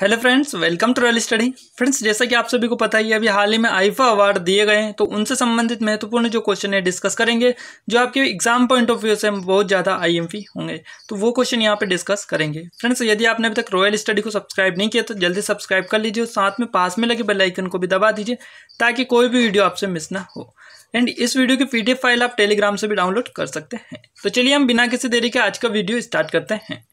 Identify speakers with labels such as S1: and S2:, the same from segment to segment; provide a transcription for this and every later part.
S1: hello friends welcome to royal study friends जैसा कि आप सभी को पता ही है अभी हाल ही में आईफा अवार्ड दिए गए हैं तो उनसे संबंधित महत्वपूर्ण जो क्वेश्चन है डिस्कस करेंगे जो आपके एग्जाम पॉइंट ऑफ व्यू से बहुत ज़्यादा आईएमपी होंगे तो वो क्वेश्चन यहाँ पे डिस्कस करेंगे फ्रेंड्स यदि आपने अभी तक रॉयल स्टडी को सब्सक्राइब नहीं किया तो जल्दी सब्सक्राइब कर लीजिए और साथ में पास में लगे बेलाइकन को भी दबा दीजिए ताकि कोई भी वीडियो आपसे मिस ना हो एंड इस वीडियो की पी फाइल आप टेलीग्राम से भी डाउनलोड कर सकते हैं तो चलिए हम बिना किसी देरी के आज का वीडियो स्टार्ट करते हैं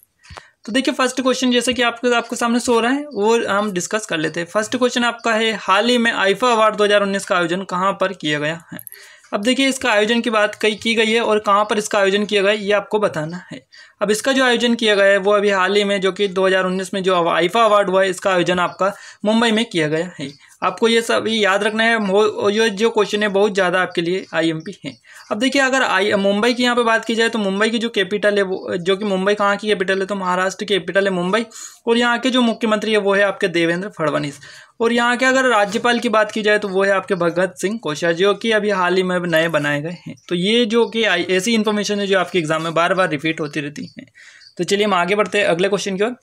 S1: तो देखिए फर्स्ट क्वेश्चन जैसे कि आपके आपके सामने सो रहा है वो हम डिस्कस कर लेते हैं फर्स्ट क्वेश्चन आपका है हाल ही में आइफा अवार्ड 2019 का आयोजन कहाँ पर किया गया है अब देखिए इसका आयोजन की बात कई की गई है और कहाँ पर इसका आयोजन किया गया ये आपको बताना है अब इसका जो आयोजन किया गया है वो अभी हाल ही में जो कि 2019 में जो आइफा अवार्ड हुआ है इसका आयोजन आपका मुंबई में किया गया है आपको ये सब ये याद रखना है ये जो क्वेश्चन है बहुत ज़्यादा आपके लिए आईएमपी है अब देखिए अगर आई मुंबई की यहाँ पे बात की जाए तो मुंबई की जो कैपिटल है वो जो कि मुंबई कहाँ की कैपिटल है तो महाराष्ट्र की कैपिटल है मुंबई और यहाँ के जो मुख्यमंत्री है वो है आपके देवेंद्र फडणवीस और यहाँ के अगर राज्यपाल की बात की जाए तो वो है आपके भगत सिंह कोश्यारी जो कि अभी हाल ही में नए बनाए गए हैं तो ये जो कि ऐसी इन्फॉर्मेशन है जो आपके एग्जाम में बार बार रिपीट होती रहती ठीक है तो चलिए हम आगे बढ़ते हैं अगले क्वेश्चन की ओर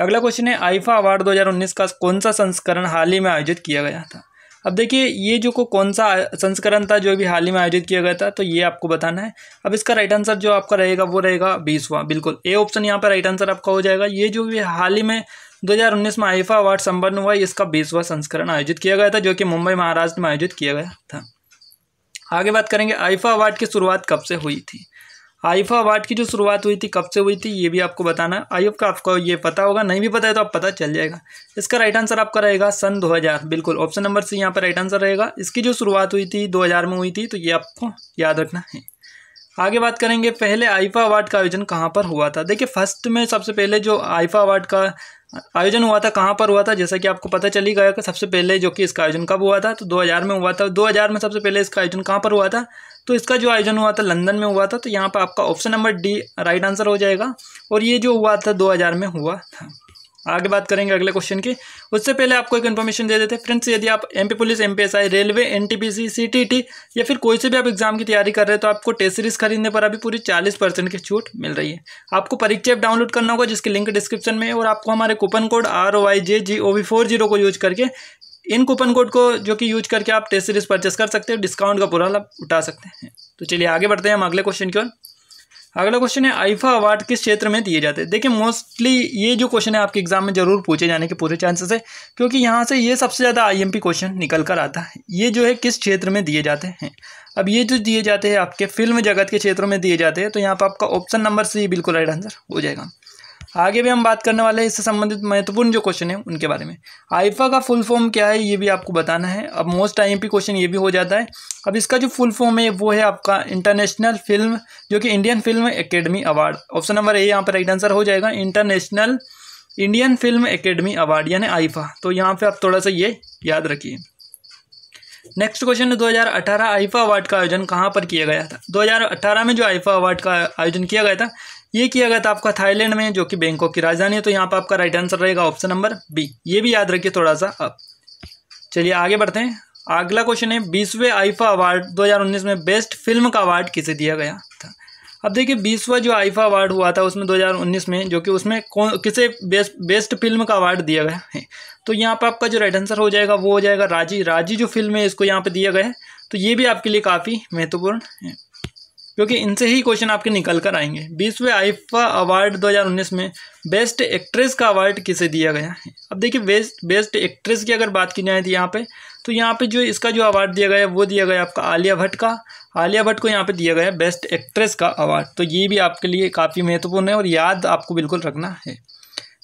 S1: अगला क्वेश्चन है आइफा अवार्ड 2019 का कौन सा संस्करण हाल ही में आयोजित किया गया था अब देखिए ये जो को कौन सा संस्करण था जो भी हाल ही में आयोजित किया गया था तो ये आपको बताना है अब इसका राइट आंसर जो आपका रहेगा वो रहेगा बीसवा बिल्कुल ए ऑप्शन यहाँ पर राइट आंसर आपका हो जाएगा ये जो भी हाल ही में 2019 में आइफा अवार्ड संपन्न हुआ इसका बीसवा संस्करण आयोजित किया गया था जो कि मुंबई महाराष्ट्र में आयोजित किया गया था आगे बात करेंगे आइफा अवार्ड की शुरुआत कब से हुई थी आईफा अवार्ड की जो शुरुआत हुई थी कब से हुई थी ये भी आपको बताना है होप का आपको ये पता होगा नहीं भी पता है तो आप पता चल जाएगा इसका राइट आंसर आपका रहेगा सन 2000 बिल्कुल ऑप्शन नंबर सी यहाँ पर राइट आंसर रहेगा इसकी जो शुरुआत हुई थी 2000 में हुई थी तो ये आपको याद रखना है आगे बात करेंगे पहले आईफा अवार्ड का आयोजन कहाँ पर हुआ था देखिए फर्स्ट में सबसे पहले जो आईफा अवार्ड का आयोजन हुआ था कहाँ पर हुआ था जैसा कि आपको पता चली गया कि सबसे पहले जो कि इसका आयोजन कब हुआ था तो 2000 में हुआ था 2000 में सबसे पहले इसका आयोजन कहाँ पर हुआ था तो इसका जो आयोजन हुआ था लंदन में हुआ था तो यहाँ पर आपका option number D right answer हो जाएगा और ये जो हुआ था दो में हुआ था आगे बात करेंगे अगले क्वेश्चन की उससे पहले आपको एक इन्फॉर्मेशन दे देते हैं फ्रेंड्स यदि आप MP police MPSI railway NTPC CTET या फिर कोई से भी आप एग्जाम की तैयारी कर रहे हैं तो आपको टेस्ट सीरीज खरीदने पर अभी पूरी 40 परसेंट की छूट मिल रही है आपको परीक्षा ऐप डाउनलोड करना होगा जिसकी लिंक डिस्क्रिप्शन में है और आपको हमारे coupon code R J G four zero को यूज करके इन कूपन कोड को जो कि यूज करके आप टेस्ट सीरीज परचेस कर सकते हैं डिस्काउंट का पूरा लाभ उठा सकते हैं तो चलिए आगे बढ़ते हैं हम अगले क्वेश्चन की ओर अगला क्वेश्चन है आइफा अवार्ड किस क्षेत्र में दिए जाते हैं देखिए मोस्टली ये जो क्वेश्चन है आपके एग्जाम में जरूर पूछे जाने के पूरे चांसेस है क्योंकि यहाँ से ये सबसे ज़्यादा आईएमपी क्वेश्चन निकल कर आता है ये जो है किस क्षेत्र में दिए जाते हैं अब ये जो दिए जाते हैं आपके फिल्म जगत के क्षेत्रों में दिए जाते हैं तो यहाँ पर आपका ऑप्शन नंबर सी बिल्कुल राइट आंसर हो जाएगा आगे भी हम बात करने वाले हैं इससे संबंधित महत्वपूर्ण जो क्वेश्चन है उनके बारे में आइफा का फुल फॉर्म क्या है ये भी आपको बताना है अब मोस्ट टाइम पी क्वेश्चन ये भी हो जाता है अब इसका जो फुल फॉर्म है वो है आपका इंटरनेशनल फिल्म जो कि Indian film academy award option number A यहाँ पर राइट आंसर हो जाएगा international Indian film academy award यानी आइफा तो यहाँ पर आप थोड़ा सा ये याद रखिए नेक्स्ट क्वेश्चन है 2018 आईफा अवार्ड का आयोजन कहाँ पर किया गया था 2018 में जो आईफा अवार्ड का आयोजन किया गया था ये किया गया था आपका थाईलैंड में जो कि बैंकॉक की राजधानी है तो यहाँ पर आपका राइट आंसर रहेगा ऑप्शन नंबर बी ये भी याद रखिए थोड़ा सा अब चलिए आगे बढ़ते हैं अगला क्वेश्चन है बीसवें आईफा अवार्ड 2019 में बेस्ट फिल्म का अवार्ड किसे दिया गया था अब देखिए बीसवा जो आईफा अवार्ड हुआ था उसमें 2019 में जो कि उसमें कौन किसे बेस्ट बेस्ट फिल्म का अवार्ड दिया गया है तो यहाँ पर आपका जो राइट आंसर हो जाएगा वो हो जाएगा राजी राजी जो फिल्म है इसको यहाँ पर दिया गया है तो ये भी आपके लिए काफ़ी महत्वपूर्ण है क्योंकि इनसे ही क्वेश्चन आपके निकल कर आएंगे बीसवें आइफा अवार्ड 2019 में बेस्ट एक्ट्रेस का अवार्ड किसे दिया गया है अब देखिए बेस्ट बेस्ट एक्ट्रेस की अगर बात की जाए तो यहाँ पे तो यहाँ पे जो इसका जो अवार्ड दिया गया है वो दिया गया आपका आलिया भट्ट का आलिया भट्ट को यहाँ पे दिया गया बेस्ट एक्ट्रेस का अवार्ड तो ये भी आपके लिए काफ़ी महत्वपूर्ण है और याद आपको बिल्कुल रखना है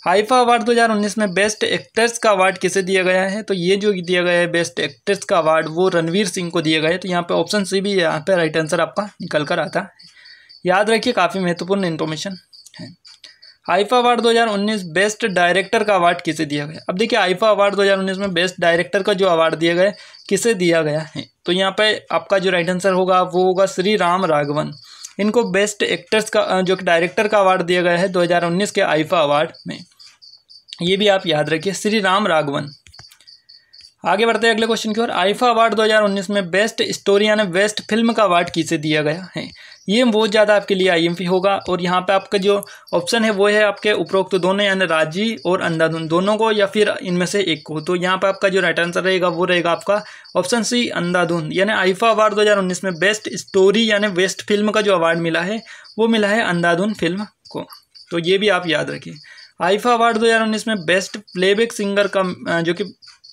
S1: हाइफा अवार्ड 2019 में बेस्ट एक्टर्स का अवार्ड किसे दिया गया है तो ये जो दिया गया है बेस्ट एक्टर्स का अवार्ड वो रणवीर सिंह को दिया गया है तो यहाँ पे ऑप्शन सी भी यहाँ पे राइट आंसर आपका निकल कर आता है याद रखिए काफ़ी महत्वपूर्ण इन्फॉर्मेशन है हाइफा अवार्ड 2019 बेस्ट डायरेक्टर का अवार्ड किसे दिया गया अब देखिए आइफा अवार्ड दो में बेस्ट डायरेक्टर का जो अवार्ड दिया गया किसे दिया गया है तो यहाँ पर आपका जो राइट आंसर होगा वो होगा श्री राम राघवन इनको बेस्ट एक्टर्स का जो कि डायरेक्टर का अवार्ड दिया गया है 2019 के आइफा अवार्ड में ये भी आप याद रखिए श्री राम राघवन आगे बढ़ते हैं अगले क्वेश्चन की ओर आइफा अवार्ड 2019 में बेस्ट स्टोरी यानी बेस्ट फिल्म का अवार्ड किसे दिया गया है ये बहुत ज़्यादा आपके लिए आईएमपी होगा और यहाँ पे आपका जो ऑप्शन है वो है आपके उपरोक्त दोनों यानी राजी और अंधाधुन दोनों को या फिर इनमें से एक को तो यहाँ पे आपका जो राइट आंसर रहेगा वो रहेगा आपका ऑप्शन सी अंधाधुन यानी आइफा अवार्ड दो में बेस्ट स्टोरी यानी बेस्ट फिल्म का जो अवार्ड मिला है वो मिला है अंधाधुन फिल्म को तो ये भी आप याद रखिए आइफा अवार्ड 2019 में बेस्ट प्लेबैक सिंगर का जो कि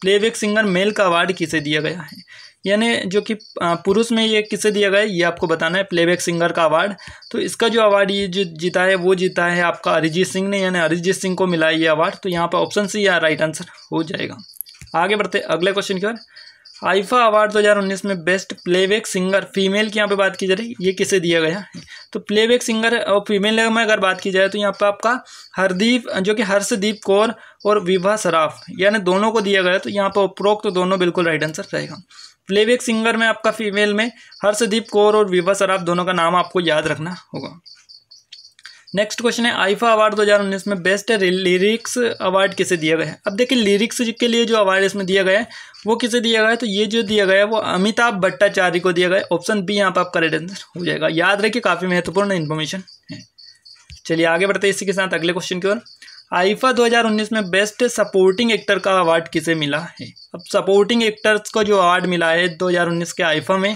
S1: प्लेबैक सिंगर मेल का अवार्ड किसे दिया गया है यानी जो कि पुरुष में ये किसे दिया गया है ये आपको बताना है प्लेबैक सिंगर का अवार्ड तो इसका जो अवार्ड ये जो जीता है वो जीता है आपका अरिजीत सिंह ने यानी अरिजीत सिंह को मिला है ये अवार्ड तो यहाँ पर ऑप्शन सी या राइट आंसर हो जाएगा आगे बढ़ते अगले क्वेश्चन की ओर आइफा अवार्ड 2019 में बेस्ट प्लेबैक सिंगर फीमेल की यहाँ पे बात की जा रही है ये किसे दिया गया है तो प्लेबैक सिंगर और फीमेल में अगर बात की जाए तो यहाँ पे आपका हरदीप जो कि हर्षदीप कौर और विभा सराफ यानी दोनों को दिया गया तो यहाँ पर उपरोक्त तो दोनों बिल्कुल राइट आंसर रहेगा प्लेबैक सिंगर में आपका फीमेल में हर्षदीप कौर और विभा सराफ दोनों का नाम आपको याद रखना होगा नेक्स्ट क्वेश्चन है आईफा अवार्ड 2019 में बेस्ट लिरिक्स अवार्ड किसे दिया गया है अब देखिए लिरिक्स के लिए जो अवार्ड इसमें दिया गया है वो किसे दिया गया है तो ये जो दिया गया है वो अमिताभ भट्टाचार्य को दिया गया ऑप्शन बी यहाँ पर आपका करेक्ट आंसर हो जाएगा याद रखिए काफ़ी महत्वपूर्ण इन्फॉर्मेशन है चलिए आगे बढ़ते इसी के साथ अगले क्वेश्चन की ओर आईफा 2019 में बेस्ट सपोर्टिंग एक्टर का अवार्ड किसे मिला है अब सपोर्टिंग एक्टर्स को जो अवार्ड मिला है 2019 के आईफा में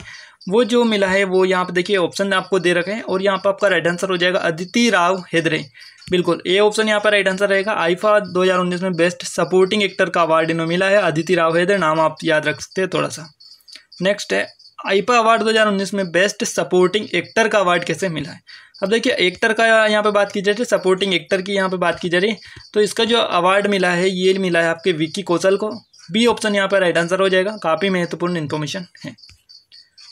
S1: वो जो मिला है वो यहाँ पे देखिए ऑप्शन आपको दे रखे हैं और यहाँ पर आपका राइट आंसर हो जाएगा अदिति राव हेदरे बिल्कुल ए ऑप्शन यहाँ पर राइट आंसर रहेगा आईफा 2019 में बेस्ट सपोर्टिंग एक्टर का अवार्ड इन्होंने मिला है अदिति राव हेदरे नाम आप याद रख सकते हैं थोड़ा सा नेक्स्ट है आईफा अवार्ड 2019 में बेस्ट सपोर्टिंग एक्टर का अवार्ड कैसे मिला है अब देखिए एक्टर का यहाँ पे बात की जा रही है सपोर्टिंग एक्टर की यहाँ पे बात की जा रही है तो इसका जो अवार्ड मिला है ये मिला है आपके विक्की कौशल को बी ऑप्शन यहाँ पर राइट आंसर हो जाएगा काफ़ी महत्वपूर्ण इन्फॉर्मेशन है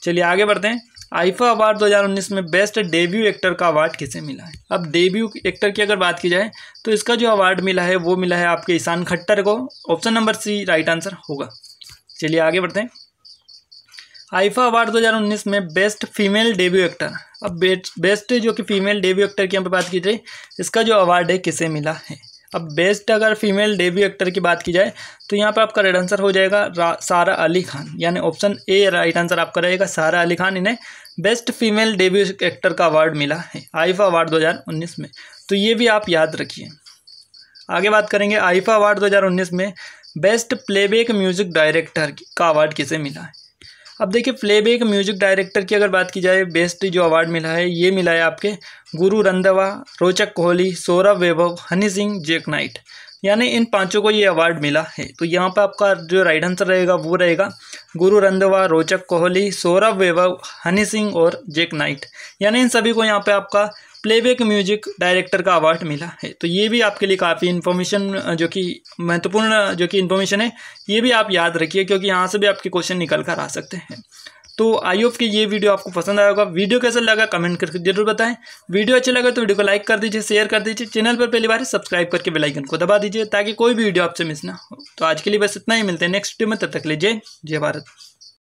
S1: चलिए आगे बढ़ते हैं आईफा अवार्ड 2019 में बेस्ट डेब्यू एक्टर का अवार्ड किसे मिला है अब डेब्यू एक्टर की अगर बात की जाए तो इसका जो अवार्ड मिला है वो मिला है आपके ईशान खट्टर को option number C right answer होगा चलिए आगे बढ़ते हैं आईफा अवार्ड 2019 में बेस्ट फीमेल डेब्यू एक्टर अब बेस्ट जो कि फीमेल डेब्यू एक्टर की यहाँ पर बात की जाए इसका जो अवार्ड है किसे मिला है अब बेस्ट अगर फीमेल डेब्यू एक्टर की बात की जाए तो यहाँ पर आपका राइट आंसर हो जाएगा सारा अली खान यानी ऑप्शन ए राइट आंसर आपका रहेगा सारा अली खान इन्हें बेस्ट फीमेल डेब्यू एक्टर का अवार्ड मिला है आईफा अवार्ड 2019 में तो ये भी आप याद रखिए आगे बात करेंगे आईफा अवार्ड 2019 में बेस्ट प्लेबैक म्यूजिक डायरेक्टर का अवार्ड किसे मिला है अब देखिए प्लेबैक म्यूजिक डायरेक्टर की अगर बात की जाए बेस्ट जो अवार्ड मिला है ये मिला है आपके गुरु रंधवा रोचक कोहली सौरभ वैभव हनी सिंह जेक नाइट यानी इन पांचों को ये अवार्ड मिला है तो यहाँ पर आपका जो राइट आंसर रहेगा वो रहेगा गुरु रंधवा रोचक कोहली सौरभ वैभव हनी सिंह और जेक नाइट यानी इन सभी को यहाँ पर आपका प्लेबैक म्यूजिक डायरेक्टर का अवार्ड मिला है तो ये भी आपके लिए काफ़ी इन्फॉर्मेशन जो कि महत्वपूर्ण जो कि इन्फॉर्मेशन है ये भी आप याद रखिए क्योंकि यहाँ से भी आपके क्वेश्चन निकल कर आ सकते हैं तो आई होप कि ये वीडियो आपको पसंद आया होगा वीडियो कैसा लगा कमेंट करके जरूर बताएं वीडियो अच्छा लगा तो वीडियो को लाइक कर दीजिए शेयर कर दीजिए चैनल पर पहली बार सब्सक्राइब करके बेल आइकन को दबा दीजिए ताकि कोई भी वीडियो आपसे मिस ना हो तो आज के लिए बस इतना ही मिलते हैं नेक्स्ट वीडियो में तब तक लीजिए जय भारत